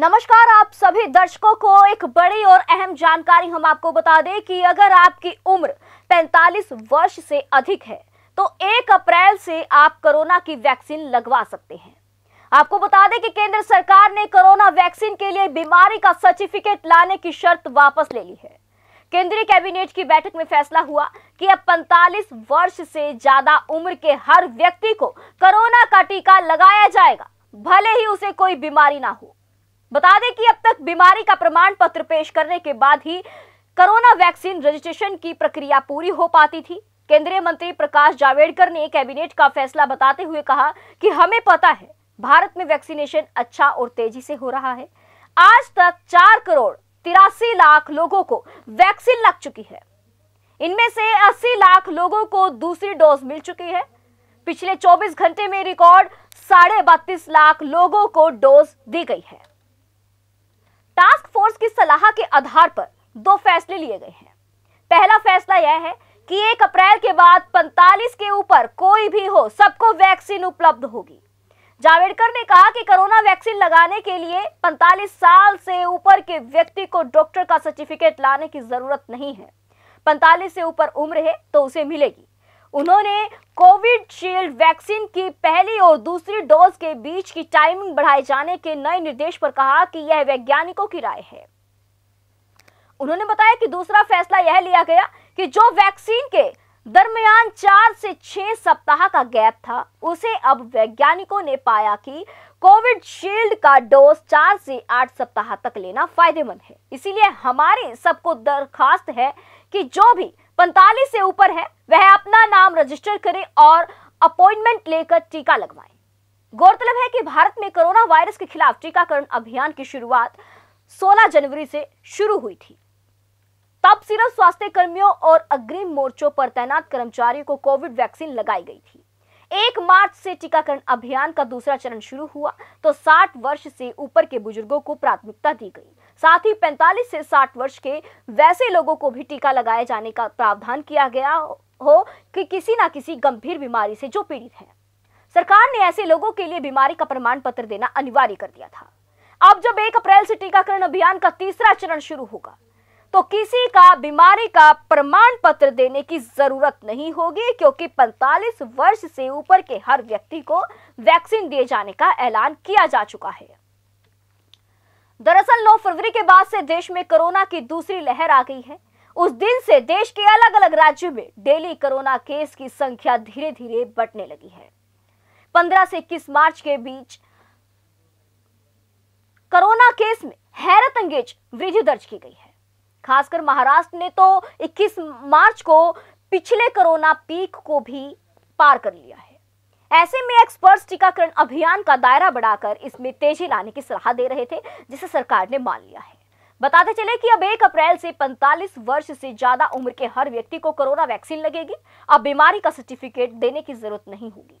नमस्कार आप सभी दर्शकों को एक बड़ी और अहम जानकारी हम आपको बता दें कि अगर आपकी उम्र 45 वर्ष से अधिक है तो 1 अप्रैल से आप कोरोना की वैक्सीन लगवा सकते हैं आपको बता दें कि केंद्र सरकार ने कोरोना वैक्सीन के लिए बीमारी का सर्टिफिकेट लाने की शर्त वापस ले ली है केंद्रीय कैबिनेट की बैठक में फैसला हुआ कि अब 45 वर्ष से ज्यादा उम्र के हर व्यक्ति को कोरोना का टीका लगाया जाएगा भले ही उसे कोई बीमारी ना हो बता दें कि अब तक बीमारी का प्रमाण पत्र पेश करने के बाद ही कोरोना वैक्सीन रजिस्ट्रेशन की प्रक्रिया पूरी हो पाती थी केंद्रीय मंत्री प्रकाश जावड़ेकर ने कैबिनेट का फैसला बताते हुए कहा कि हमें पता है भारत में वैक्सीनेशन अच्छा और तेजी से हो रहा है आज तक चार करोड़ तिरासी लाख लोगों को वैक्सीन लग चुकी है इनमें से 80 लाख लोगों को दूसरी डोज मिल चुकी है पिछले 24 घंटे में रिकॉर्ड साढ़े बत्तीस लाख लोगों को डोज दी गई है टास्क फोर्स की सलाह के आधार पर दो फैसले लिए गए हैं पहला फैसला यह है कि एक अप्रैल के बाद 45 के ऊपर कोई भी हो सबको वैक्सीन उपलब्ध होगी जावेडकर ने कहा कि कोरोना वैक्सीन लगाने के लिए 45 साल से ऊपर के व्यक्ति को डॉक्टर का सर्टिफिकेट लाने की जरूरत नहीं है 45 से ऊपर उम्र है तो उसे मिलेगी उन्होंने कोविड शील्ड वैक्सीन की पहली और दूसरी डोज के बीच की टाइमिंग बढ़ाए जाने के नए निर्देश पर कहा कि यह वैज्ञानिकों की राय है उन्होंने बताया कि दूसरा फैसला यह लिया गया कि जो वैक्सीन के दरमियान चार से छह सप्ताह का गैप था उसे अब वैज्ञानिकों ने पाया कि कोविड शील्ड का डोज चार से आठ सप्ताह तक लेना फायदेमंद है इसीलिए हमारी सबको दरखास्त है कि जो भी 45 से ऊपर है वह अपना नाम रजिस्टर करें और अपॉइंटमेंट लेकर टीका लगवाएं गौरतलब है कि भारत में कोरोना वायरस के खिलाफ टीकाकरण अभियान की शुरुआत 16 जनवरी से शुरू हुई थी तब सिर्फ स्वास्थ्य कर्मियों और अग्रिम मोर्चों पर तैनात कर्मचारियों को कोविड वैक्सीन लगाई गई थी एक मार्च से टीकाकरण अभियान का दूसरा चरण शुरू हुआ तो 60 वर्ष से ऊपर के बुजुर्गों को प्राथमिकता दी गई साथ ही 45 से 60 वर्ष के वैसे लोगों को भी टीका लगाए जाने का प्रावधान किया गया हो कि किसी ना किसी गंभीर बीमारी से जो पीड़ित है सरकार ने ऐसे लोगों के लिए बीमारी का प्रमाण पत्र देना अनिवार्य कर दिया था अब जब एक अप्रैल से टीकाकरण अभियान का तीसरा चरण शुरू होगा तो किसी का बीमारी का प्रमाण पत्र देने की जरूरत नहीं होगी क्योंकि 45 वर्ष से ऊपर के हर व्यक्ति को वैक्सीन दिए जाने का ऐलान किया जा चुका है दरअसल 9 फरवरी के बाद से देश में कोरोना की दूसरी लहर आ गई है उस दिन से देश के अलग अलग राज्यों में डेली कोरोना केस की संख्या धीरे धीरे बढ़ने लगी है 15 से 21 मार्च के बीच कोरोना केस में हैरत अंगेज वृद्धि दर्ज की गई है खासकर महाराष्ट्र ने तो 21 मार्च को पिछले कोरोना पीक को भी पार कर लिया है ऐसे में एक्सपर्ट्स टीकाकरण अभियान का दायरा बढ़ाकर इसमें तेजी लाने की सलाह दे रहे थे जिसे सरकार ने मान लिया है बताते चले कि अब 1 अप्रैल से 45 वर्ष से ज्यादा उम्र के हर व्यक्ति को कोरोना वैक्सीन लगेगी अब बीमारी का सर्टिफिकेट देने की जरूरत नहीं होगी